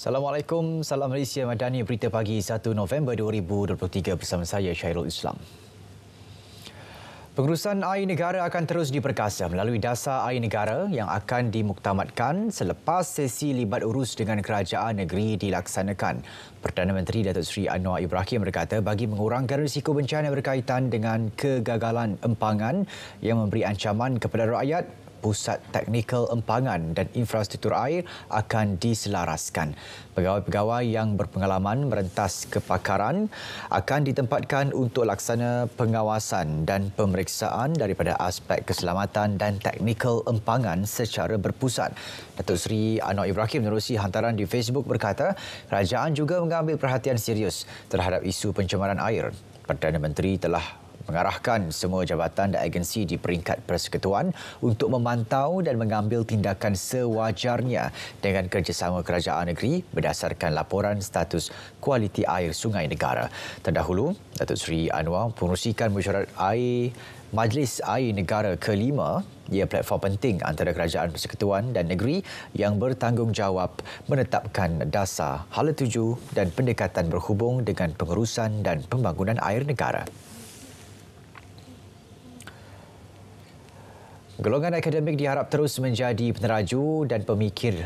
Assalamualaikum, salam Malaysia Madani, berita pagi 1 November 2023 bersama saya Syairul Islam. Pengurusan air negara akan terus diperkasa melalui dasar air negara yang akan dimuktamadkan selepas sesi libat urus dengan kerajaan negeri dilaksanakan. Perdana Menteri Datuk Seri Anwar Ibrahim berkata bagi mengurangkan risiko bencana berkaitan dengan kegagalan empangan yang memberi ancaman kepada rakyat, Pusat Teknikal Empangan dan Infrastruktur Air akan diselaraskan. Pegawai-pegawai yang berpengalaman merentas kepakaran akan ditempatkan untuk laksana pengawasan dan pemeriksaan daripada aspek keselamatan dan teknikal empangan secara berpusat. Datuk Seri Anwar Ibrahim menerusi hantaran di Facebook berkata, kerajaan juga mengambil perhatian serius terhadap isu pencemaran air. Perdana Menteri telah mengarahkan semua jabatan dan agensi di peringkat persekutuan untuk memantau dan mengambil tindakan sewajarnya dengan kerjasama kerajaan negeri berdasarkan laporan status kualiti air sungai negara. Terdahulu, Datuk Seri Anwar pengurusikan mesyuarat air Majlis Air Negara kelima ia platform penting antara kerajaan persekutuan dan negeri yang bertanggungjawab menetapkan dasar hala tuju dan pendekatan berhubung dengan pengurusan dan pembangunan air negara. Golongan akademik diharap terus menjadi peneraju dan pemikir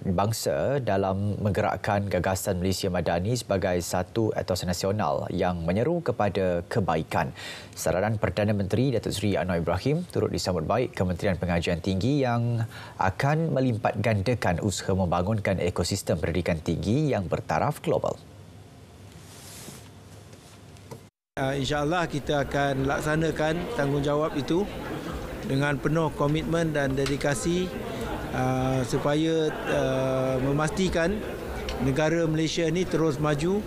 bangsa dalam menggerakkan gagasan Malaysia Madani sebagai satu etos nasional yang menyeru kepada kebaikan. Saranan Perdana Menteri Datuk Seri Anwar Ibrahim turut disambut baik Kementerian Pengajian Tinggi yang akan melimpat gandakan usaha membangunkan ekosistem pendidikan tinggi yang bertaraf global. Uh, InsyaAllah kita akan laksanakan tanggungjawab itu dengan penuh komitmen dan dedikasi uh, supaya uh, memastikan negara Malaysia ini terus maju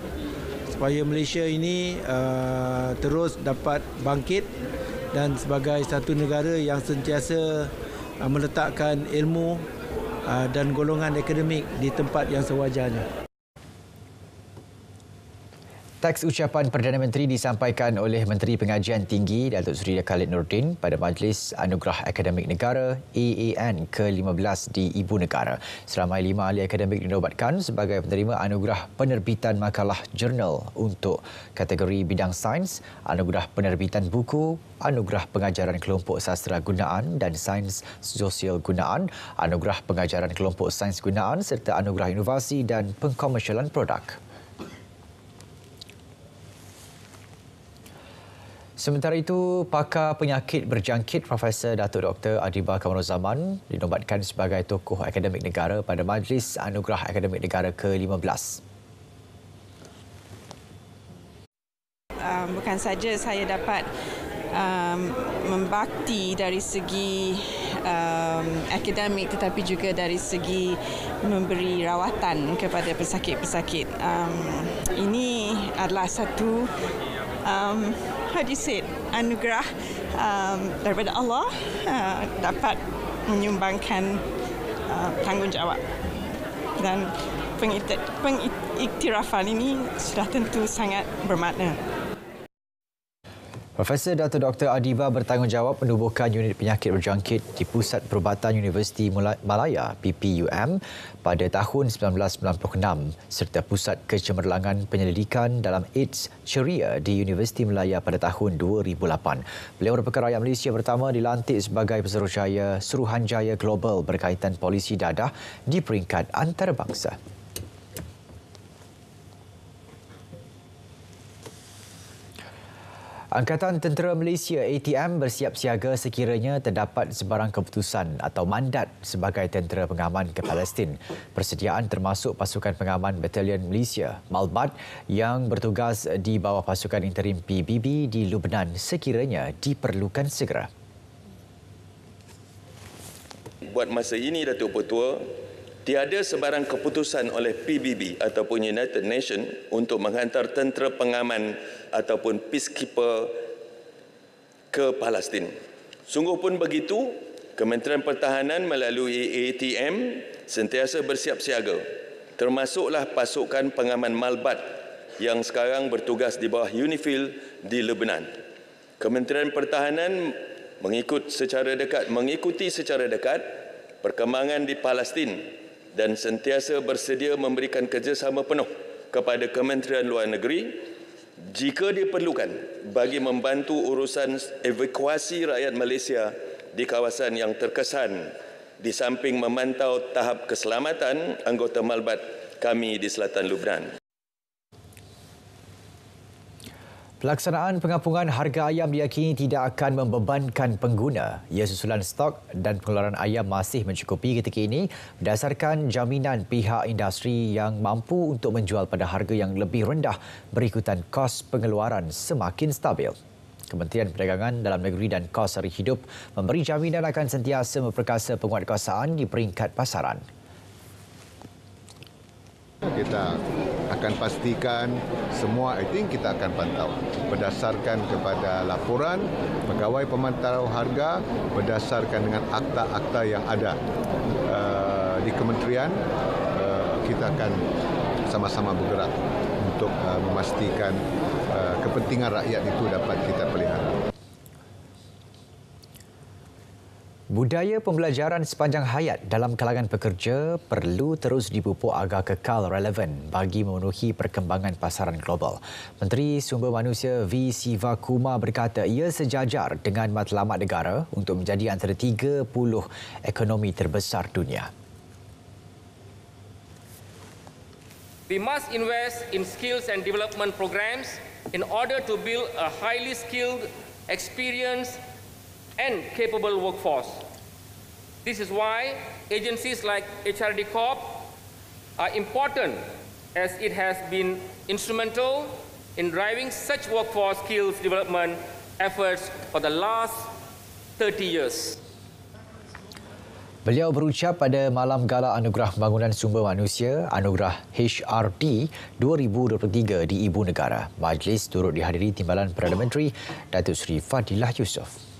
supaya Malaysia ini uh, terus dapat bangkit dan sebagai satu negara yang sentiasa uh, meletakkan ilmu uh, dan golongan akademik di tempat yang sewajarnya. Teks ucapan Perdana Menteri disampaikan oleh Menteri Pengajian Tinggi Datuk Seri Khalid Nordin pada Majlis Anugerah Akademik Negara (AAN) ke-15 di Ibu Negara. Seramai lima ahli akademik dinobatkan sebagai penerima anugerah penerbitan makalah jurnal untuk kategori bidang sains, anugerah penerbitan buku, anugerah pengajaran kelompok sastra gunaan dan sains sosial gunaan, anugerah pengajaran kelompok sains gunaan serta anugerah inovasi dan pengkomersialan produk. Sementara itu, pakar penyakit berjangkit Profesor Datuk Dr. Adiba Kamarul Zaman dinobatkan sebagai tokoh akademik negara pada Majlis Anugerah Akademik Negara ke-15. Um, bukan saja saya dapat um, membakti dari segi um, akademik tetapi juga dari segi memberi rawatan kepada pesakit-pesakit. Um, ini adalah satu um, how anugerah um, daripada Allah uh, dapat menyumbangkan uh, tanggungjawab dan pengiktirafan ini sudah tentu sangat bermakna. Profesor Dr. Dr. Adiba bertanggungjawab menubuhkan unit penyakit berjangkit di Pusat Perubatan Universiti Malaya PPUM pada tahun 1996 serta Pusat Kecemerlangan Penyelidikan dalam AIDS Ceria di Universiti Malaya pada tahun 2008. Beliau merupakan rakyat Malaysia pertama dilantik sebagai peseru jaya Suruhanjaya Global berkaitan polisi dadah di peringkat antarabangsa. Angkatan Tentera Malaysia ATM bersiap siaga sekiranya terdapat sebarang keputusan atau mandat sebagai tentera pengaman ke Palestin. Persediaan termasuk pasukan pengaman Batalion Malaysia, Malbat yang bertugas di bawah pasukan interim PBB di Lubnan sekiranya diperlukan segera. Buat masa ini Datuk Petua, Tiada sebarang keputusan oleh PBB ataupun United Nations untuk menghantar tentera pengaman ataupun peacekeeper ke Palestin. Sungguh pun begitu, Kementerian Pertahanan melalui ATM sentiasa bersiap siaga. Termasuklah pasukan pengaman Malbat yang sekarang bertugas di bawah UNIFIL di Lebanon. Kementerian Pertahanan mengikut secara dekat mengikuti secara dekat perkembangan di Palestin dan sentiasa bersedia memberikan kerjasama penuh kepada Kementerian Luar Negeri jika diperlukan bagi membantu urusan evakuasi rakyat Malaysia di kawasan yang terkesan di samping memantau tahap keselamatan anggota malbat kami di selatan Lubnan. Pelaksanaan pengapungan harga ayam diakini tidak akan membebankan pengguna. Ia susulan stok dan pengeluaran ayam masih mencukupi ketika ini berdasarkan jaminan pihak industri yang mampu untuk menjual pada harga yang lebih rendah berikutan kos pengeluaran semakin stabil. Kementerian Perdagangan Dalam Negeri dan Kos Sari Hidup memberi jaminan akan sentiasa memperkasa penguatkuasaan di peringkat pasaran. Kita akan pastikan semua I think kita akan pantau berdasarkan kepada laporan pegawai pemantau harga berdasarkan dengan akta-akta yang ada uh, di kementerian uh, kita akan sama-sama bergerak untuk uh, memastikan uh, kepentingan rakyat itu dapat kita pelihara Budaya pembelajaran sepanjang hayat dalam kalangan pekerja perlu terus dipupuk agar kekal relevan bagi memenuhi perkembangan pasaran global. Menteri Sumber Manusia V. Siva Kuma berkata ia sejajar dengan matlamat negara untuk menjadi antara 30 ekonomi terbesar dunia. We must invest in skills and development programs in order to build a highly skilled, experienced and capable workforce. This is why agencies like HRD Corp are important as it has been instrumental in driving such workforce skills development efforts for the last 30 years. Beliau berucap pada malam gala Anugerah bangunan Sumber Manusia Anugerah HRD 2023 di Ibu Negara. Majlis turut dihadiri Timbalan Perdana Menteri Datuk Seri Fadilah Yusof.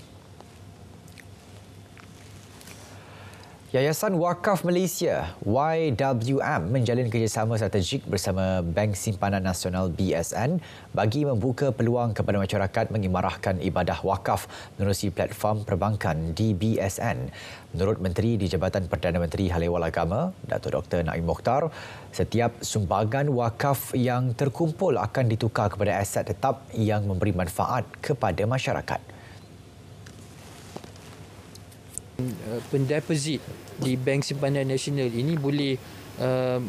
Yayasan Wakaf Malaysia YWM menjalin kerjasama strategik bersama Bank Simpanan Nasional BSN bagi membuka peluang kepada masyarakat mengimarahkan ibadah wakaf menerusi platform perbankan di BSN. Menurut Menteri di Jabatan Perdana Menteri Halewal Agama, Datuk Dr. Naim Mokhtar, setiap sumbangan wakaf yang terkumpul akan ditukar kepada aset tetap yang memberi manfaat kepada masyarakat. Uh, pendeposit di bank simpanan nasional ini boleh uh,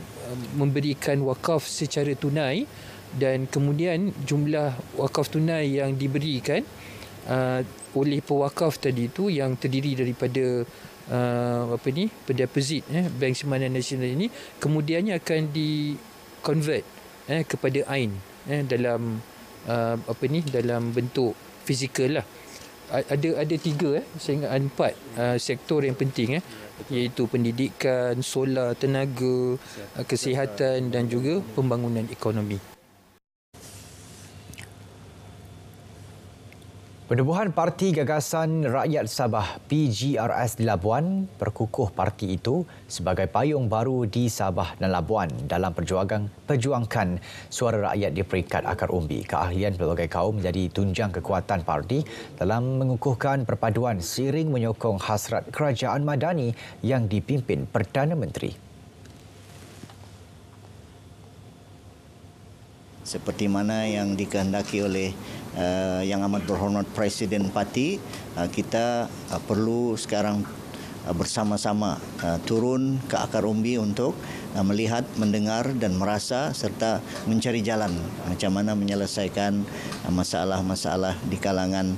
memberikan wakaf secara tunai dan kemudian jumlah wakaf tunai yang diberikan uh, oleh pewakaf tadi itu yang terdiri daripada uh, apa ni pendeposit eh bank simpanan nasional ini kemudiannya akan di convert eh kepada ain eh dalam uh, apa ni dalam bentuk fizikal lah ada ada tiga eh saya ingat empat uh, sektor yang penting eh iaitu pendidikan, solar, tenaga, uh, kesihatan dan juga pembangunan ekonomi. Pendubuhan Parti Gagasan Rakyat Sabah PGRS di Labuan perkukuh parti itu sebagai payung baru di Sabah dan Labuan dalam perjuangan perjuangkan suara rakyat di peringkat akar umbi. Keahlian pelbagai kaum menjadi tunjang kekuatan parti dalam mengukuhkan perpaduan seiring menyokong hasrat kerajaan madani yang dipimpin Perdana Menteri seperti mana yang dikehendaki oleh uh, yang amat berhormat Presiden Parti uh, eh, kita uh, perlu sekarang uh, bersama-sama uh, turun ke akar umbi untuk uh, melihat, mendengar dan merasa serta mencari jalan macam mana menyelesaikan uh, masalah-masalah di kalangan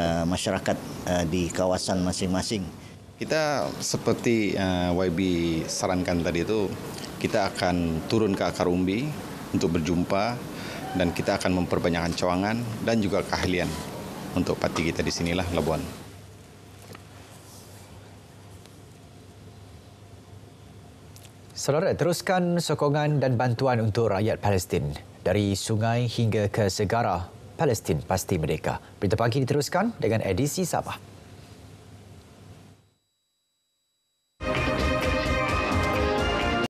uh, masyarakat uh, di kawasan masing-masing. Kita seperti uh, YB sarankan tadi itu kita akan turun ke akar umbi untuk berjumpa dan kita akan memperbanyakkan cawangan dan juga keahlian untuk pati kita di sinilah Labuan. Saudara, teruskan sokongan dan bantuan untuk rakyat Palestin dari sungai hingga ke segara. Palestin pasti merdeka. Berita pagi diteruskan dengan edisi Sabah.